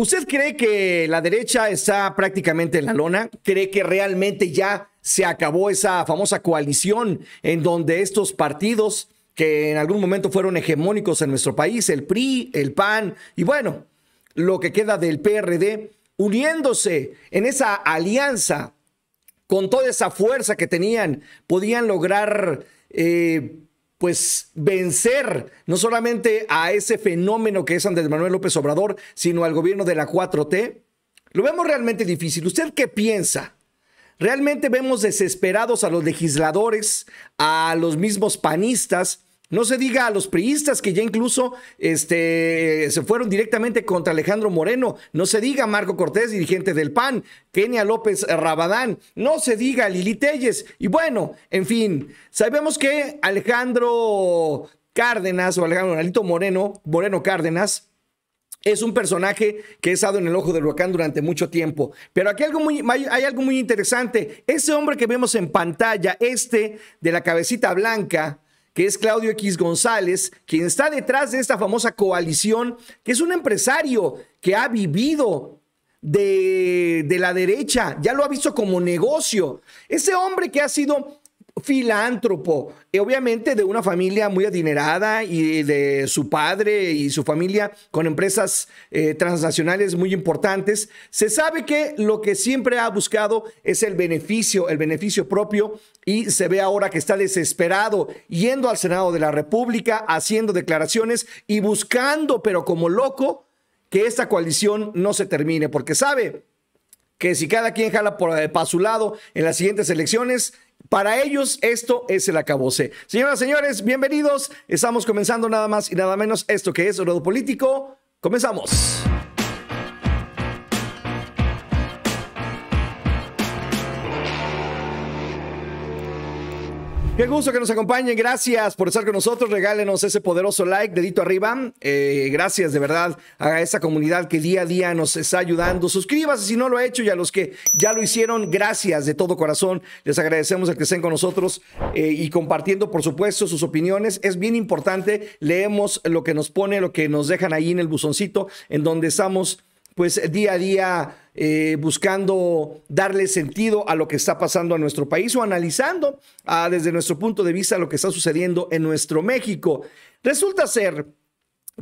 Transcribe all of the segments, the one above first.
¿Usted cree que la derecha está prácticamente en la lona? ¿Cree que realmente ya se acabó esa famosa coalición en donde estos partidos que en algún momento fueron hegemónicos en nuestro país, el PRI, el PAN y bueno, lo que queda del PRD, uniéndose en esa alianza con toda esa fuerza que tenían, podían lograr... Eh, pues vencer no solamente a ese fenómeno que es Andrés Manuel López Obrador, sino al gobierno de la 4T, lo vemos realmente difícil. ¿Usted qué piensa? ¿Realmente vemos desesperados a los legisladores, a los mismos panistas? No se diga a los priistas que ya incluso este, se fueron directamente contra Alejandro Moreno. No se diga a Marco Cortés, dirigente del PAN, Kenia López Rabadán. No se diga a Lili Telles. Y bueno, en fin, sabemos que Alejandro Cárdenas o Alejandro Moreno, Moreno Cárdenas, es un personaje que ha estado en el ojo del huracán durante mucho tiempo. Pero aquí hay algo muy interesante. Ese hombre que vemos en pantalla, este de la cabecita blanca, que es Claudio X González, quien está detrás de esta famosa coalición, que es un empresario que ha vivido de, de, la derecha, ya lo ha visto como negocio. Ese hombre que ha sido filántropo, y eh, obviamente de una familia muy adinerada y de su padre y su familia con empresas eh, transnacionales muy importantes, se sabe que lo que siempre ha buscado es el beneficio, el beneficio propio y se ve ahora que está desesperado yendo al Senado de la República, haciendo declaraciones y buscando, pero como loco, que esta coalición no se termine, porque sabe que si cada quien jala eh, para su lado en las siguientes elecciones, para ellos esto es el acabose. Señoras y señores, bienvenidos. Estamos comenzando nada más y nada menos esto que es Oro Político. Comenzamos. Qué gusto que nos acompañen. Gracias por estar con nosotros. Regálenos ese poderoso like, dedito arriba. Eh, gracias de verdad a esa comunidad que día a día nos está ayudando. Suscríbase si no lo ha hecho y a los que ya lo hicieron, gracias de todo corazón. Les agradecemos el que estén con nosotros eh, y compartiendo, por supuesto, sus opiniones. Es bien importante. Leemos lo que nos pone, lo que nos dejan ahí en el buzoncito, en donde estamos pues día a día eh, buscando darle sentido a lo que está pasando a nuestro país o analizando ah, desde nuestro punto de vista lo que está sucediendo en nuestro México. Resulta ser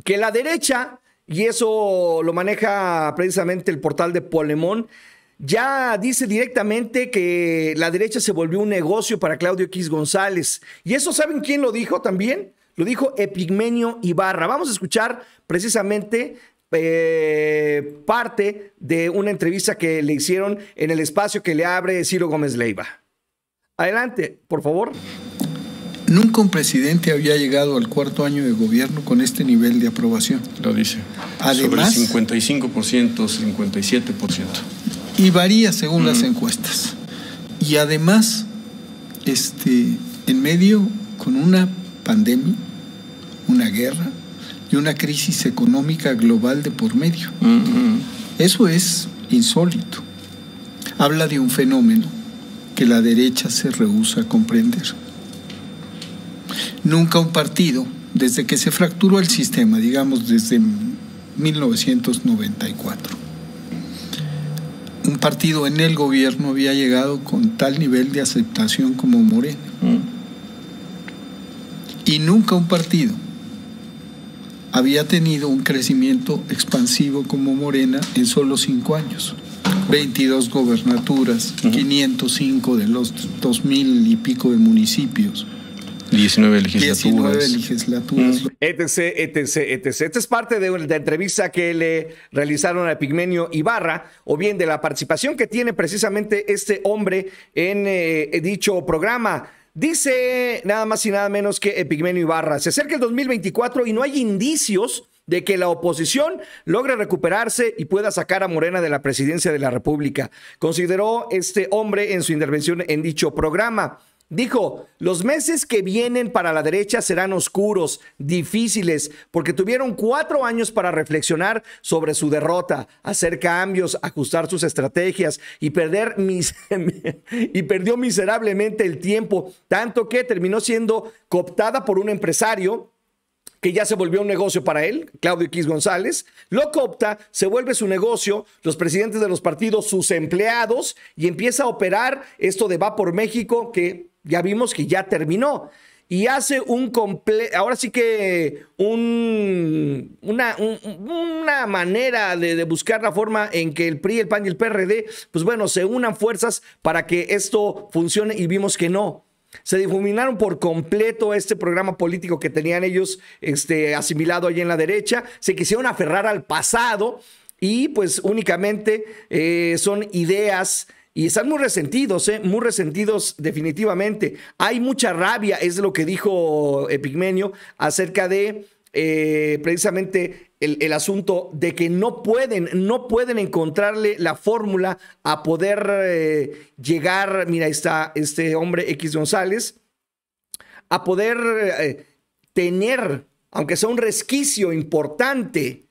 que la derecha, y eso lo maneja precisamente el portal de Polemón, ya dice directamente que la derecha se volvió un negocio para Claudio X González. ¿Y eso saben quién lo dijo también? Lo dijo Epigmenio Ibarra. Vamos a escuchar precisamente eh, parte de una entrevista que le hicieron en el espacio que le abre Ciro Gómez Leiva. Adelante, por favor. Nunca un presidente había llegado al cuarto año de gobierno con este nivel de aprobación. Lo dice. Además, Sobre 55%, 57%. Y varía según las mm. encuestas. Y además, este, en medio con una pandemia, una guerra, y una crisis económica global de por medio. Mm-hmm. Eso es insólito. Habla de un fenómeno que la derecha se rehúsa a comprender. Nunca un partido, desde que se fracturó el sistema, digamos desde 1994, un partido en el gobierno había llegado con tal nivel de aceptación como Moreno. Mm. Y nunca un partido había tenido un crecimiento expansivo como Morena en solo cinco años. 22 gobernaturas, 505 de los dos mil y pico de municipios. 19 legislaturas. 19 Etc, etc, etc. Esta es parte de la entrevista que le realizaron a Pigmenio Ibarra, o bien de la participación que tiene precisamente este hombre en eh, dicho programa. Dice nada más y nada menos que Epigmenio Ibarra, se acerca el 2024 y no hay indicios de que la oposición logre recuperarse y pueda sacar a Morena de la presidencia de la República, consideró este hombre en su intervención en dicho programa. Dijo, los meses que vienen para la derecha serán oscuros, difíciles, porque tuvieron cuatro años para reflexionar sobre su derrota, hacer cambios, ajustar sus estrategias y perder mis y perdió miserablemente el tiempo, tanto que terminó siendo cooptada por un empresario que ya se volvió un negocio para él, Claudio X González, lo coopta, se vuelve su negocio, los presidentes de los partidos, sus empleados, y empieza a operar esto de Va por México, que ya vimos que ya terminó. Y hace un completo ahora sí que un, una, una, manera de, buscar la forma en que el PRI, el PAN y el PRD, pues bueno, se unan fuerzas para que esto funcione y vimos que no. Se difuminaron por completo este programa político que tenían ellos este, asimilado allí en la derecha, se quisieron aferrar al pasado y pues únicamente eh, son ideas y están muy resentidos, ¿eh? muy resentidos definitivamente. Hay mucha rabia, es lo que dijo Epigmenio acerca de eh, precisamente el, asunto de que no pueden, no pueden encontrarle la fórmula a poder eh, llegar, mira, está este hombre X González, a poder eh, tener, aunque sea un resquicio importante,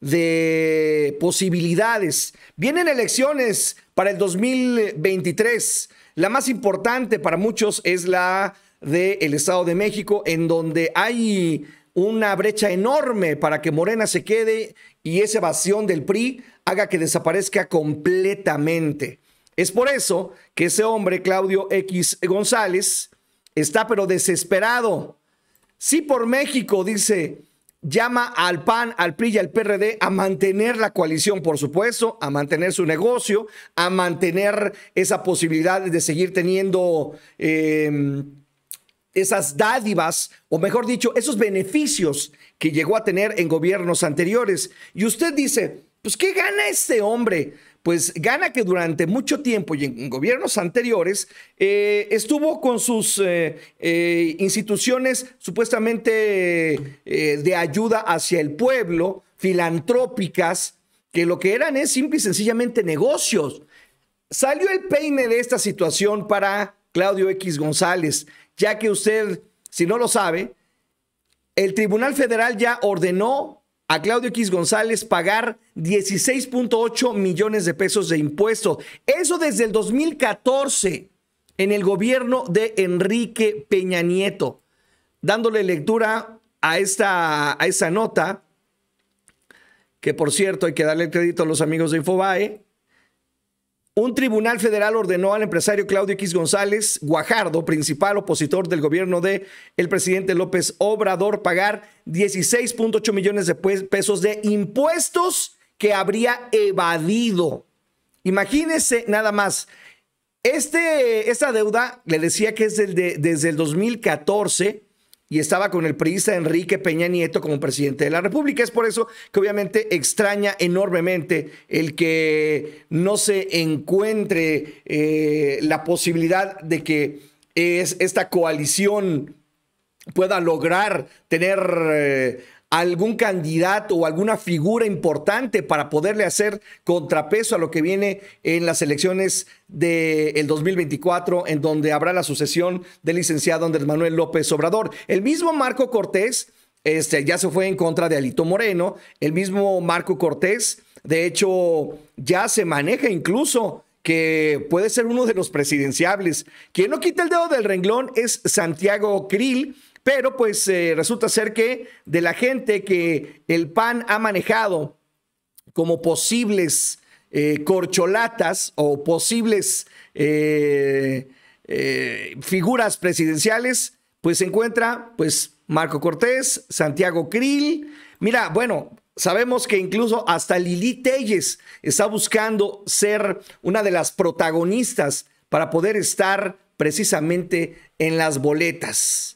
de posibilidades. Vienen elecciones para el 2023. La más importante para muchos es la del Estado de México, en donde hay una brecha enorme para que Morena se quede y esa evasión del PRI haga que desaparezca completamente. Es por eso que ese hombre, Claudio X González, está pero desesperado. Sí por México, dice, llama al PAN, al PRI y al PRD a mantener la coalición, por supuesto, a mantener su negocio, a mantener esa posibilidad de seguir teniendo em, esas dádivas, o mejor dicho, esos beneficios que llegó a tener en gobiernos anteriores. Y usted dice, pues, ¿qué gana este hombre? Pues gana que durante mucho tiempo y en, gobiernos anteriores eh, estuvo con sus eh, eh, instituciones supuestamente de ayuda hacia el pueblo, filantrópicas, que lo que eran es simple y sencillamente negocios. Salió el peine de esta situación para Claudio X González, ya que usted, si no lo sabe, el Tribunal Federal ya ordenó a Claudio X González pagar 16.8 millones de pesos de impuestos. Eso desde el 2014 en el gobierno de Enrique Peña Nieto. Dándole lectura a esta, a esa nota, que por cierto hay que darle crédito a los amigos de Infobae, un tribunal federal ordenó al empresario Claudio X González Guajardo, principal opositor del gobierno de el presidente López Obrador, pagar 16.8 millones de pesos de impuestos que habría evadido. Imagínense nada más. Este, esta deuda le decía que es desde el 2014 y estaba con el periodista Enrique Peña Nieto como presidente de la República. Es por eso que obviamente extraña enormemente el que no se encuentre eh, la posibilidad de que esta coalición pueda lograr tener eh, algún candidato o alguna figura importante para poderle hacer contrapeso a lo que viene en las elecciones del el 2024, en donde habrá la sucesión del licenciado Andrés Manuel López Obrador. El mismo Marco Cortés este, ya se fue en contra de Alito Moreno, el mismo Marco Cortés, de hecho, ya se maneja incluso que puede ser uno de los presidenciables. Quien no quita el dedo del renglón es Santiago Krill, pero pues eh, resulta ser que de la gente que el PAN ha manejado como posibles eh, corcholatas o posibles eh, figuras presidenciales, pues se encuentra pues Marco Cortés, Santiago Krill. Mira, bueno, Sabemos que incluso hasta Lili Telles está buscando ser una de las protagonistas para poder estar precisamente en las boletas.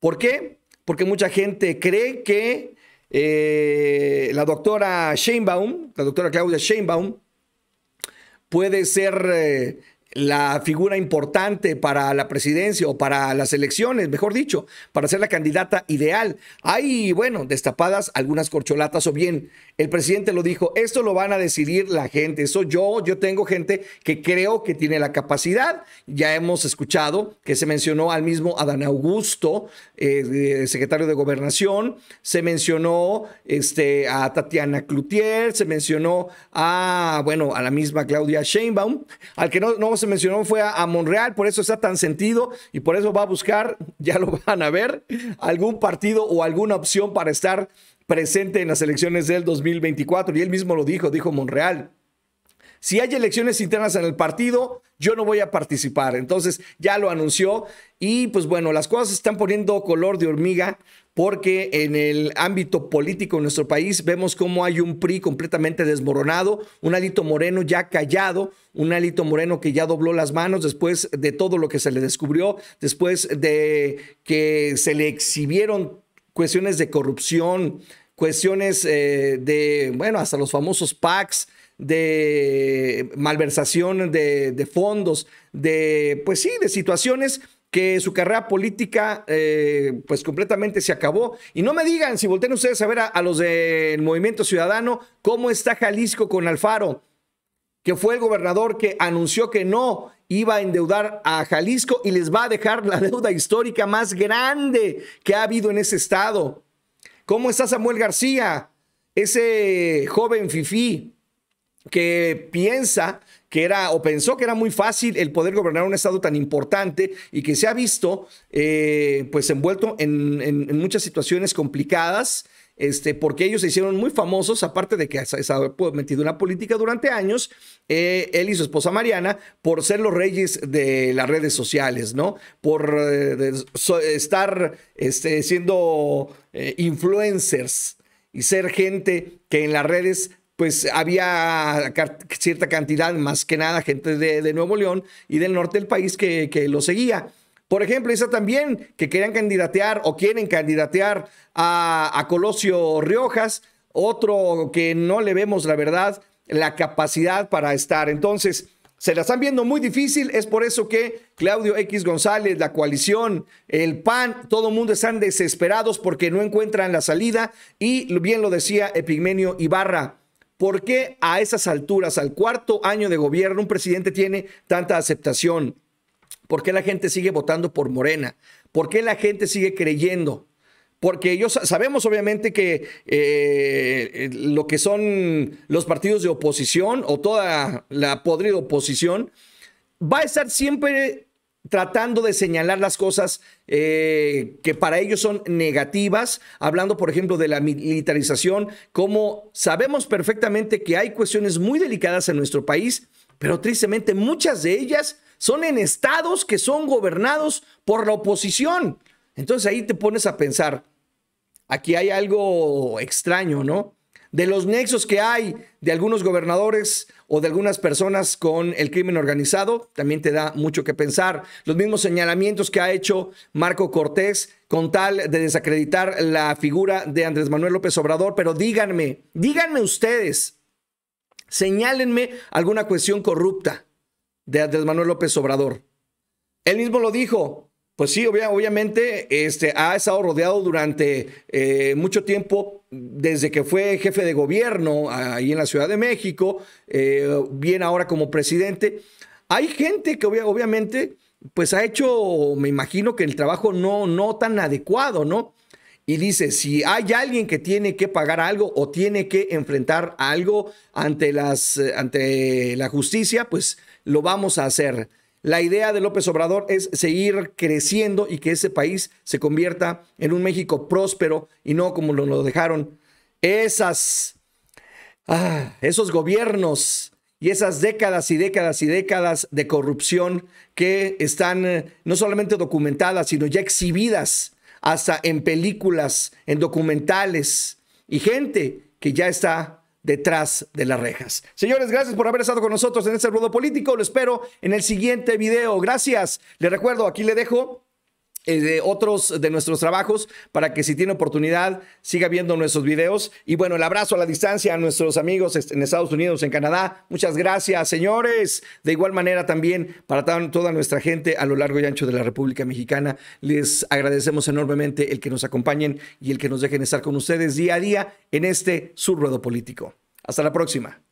¿Por qué? Porque mucha gente cree que eh, la doctora Sheinbaum, la doctora Claudia Sheinbaum, puede ser eh, la figura importante para la presidencia o para las elecciones, mejor dicho, para ser la candidata ideal. Hay, bueno, destapadas algunas corcholatas o bien el presidente lo dijo, esto lo van a decidir la gente, eso yo, yo tengo gente que creo que tiene la capacidad, ya hemos escuchado que se mencionó al mismo Adán Augusto, eh, secretario de gobernación, se mencionó este, a Tatiana Cloutier, se mencionó a, bueno, a la misma Claudia Sheinbaum, al que no, no se mencionó fue a, Monreal, por eso está tan sentido y por eso va a buscar, ya lo van a ver, algún partido o alguna opción para estar presente en las elecciones del 2024. Y él mismo lo dijo, dijo Monreal. Si hay elecciones internas en el partido, yo no voy a participar. Entonces ya lo anunció y pues bueno, las cosas se están poniendo color de hormiga porque en el ámbito político en nuestro país vemos cómo hay un PRI completamente desmoronado, un Alito Moreno ya callado, un Alito Moreno que ya dobló las manos después de todo lo que se le descubrió, después de que se le exhibieron cuestiones de corrupción, cuestiones eh, de, bueno, hasta los famosos packs de malversación de, fondos, de, pues sí, de situaciones que su carrera política eh, pues completamente se acabó. Y no me digan, si volten ustedes a ver a los del Movimiento Ciudadano, cómo está Jalisco con Alfaro, que fue el gobernador que anunció que no iba a endeudar a Jalisco y les va a dejar la deuda histórica más grande que ha habido en ese estado. ¿Cómo está Samuel García? Ese joven fifí que piensa que era o pensó que era muy fácil el poder gobernar un estado tan importante y que se ha visto eh, pues envuelto en muchas situaciones complicadas este, porque ellos se hicieron muy famosos, aparte de que se ha metido en la política durante años, eh, él y su esposa Mariana, por ser los reyes de las redes sociales, ¿no? Por eh, estar este, siendo eh, influencers y ser gente que en las redes pues había cierta cantidad, más que nada gente de, de Nuevo León y del norte del país que, que lo seguía. Por ejemplo, esa también que querían candidatear o quieren candidatear a, a Colosio Riojas, otro que no le vemos, la verdad, la capacidad para estar. Entonces, se la están viendo muy difícil. Es por eso que Claudio X González, la coalición, el PAN, todo el mundo están desesperados porque no encuentran la salida. Y bien lo decía Epigmenio Ibarra. ¿Por qué a esas alturas, al cuarto año de gobierno, un presidente tiene tanta aceptación? ¿Por qué la gente sigue votando por Morena? ¿Por qué la gente sigue creyendo? Porque ellos sabemos obviamente que eh, eh, lo que son los partidos de oposición o toda la podrida oposición va a estar siempre tratando de señalar las cosas eh, que para ellos son negativas, hablando por ejemplo de la militarización, como sabemos perfectamente que hay cuestiones muy delicadas en nuestro país, pero tristemente muchas de ellas son en estados que son gobernados por la oposición. Entonces ahí te pones a pensar, aquí hay algo extraño, ¿no? De los nexos que hay de algunos gobernadores o de algunas personas con el crimen organizado, también te da mucho que pensar. Los mismos señalamientos que ha hecho Marco Cortés con tal de desacreditar la figura de Andrés Manuel López Obrador, pero díganme, díganme ustedes, señálenme alguna cuestión corrupta de Manuel López Obrador. Él mismo lo dijo. Pues sí, obviamente este, ha estado rodeado durante eh, mucho tiempo, desde que fue jefe de gobierno ahí en la Ciudad de México, eh, viene bien ahora como presidente. Hay gente que obviamente pues ha hecho, me imagino que el trabajo no, no tan adecuado, ¿no? y dice, si hay alguien que tiene que pagar algo o tiene que enfrentar algo ante, las, eh, ante la justicia, pues lo vamos a hacer. La idea de López Obrador es seguir creciendo y que ese país se convierta en un México próspero y no como lo dejaron esas, ah, esos gobiernos y esas décadas y décadas y décadas de corrupción que están eh, no solamente documentadas, sino ya exhibidas hasta en películas, en documentales y gente que ya está detrás de las rejas. Señores, gracias por haber estado con nosotros en este rudo político. Lo espero en el siguiente video. Gracias. le recuerdo, aquí le dejo eh, de otros de nuestros trabajos para que si tiene oportunidad siga viendo nuestros videos. Y bueno, el abrazo a la distancia a nuestros amigos este, en Estados Unidos, en Canadá. Muchas gracias, señores. De igual manera también para toda nuestra gente a lo largo y ancho de la República Mexicana. Les agradecemos enormemente el que nos acompañen y el que nos dejen estar con ustedes día a día en este ruedo político. Hasta la próxima.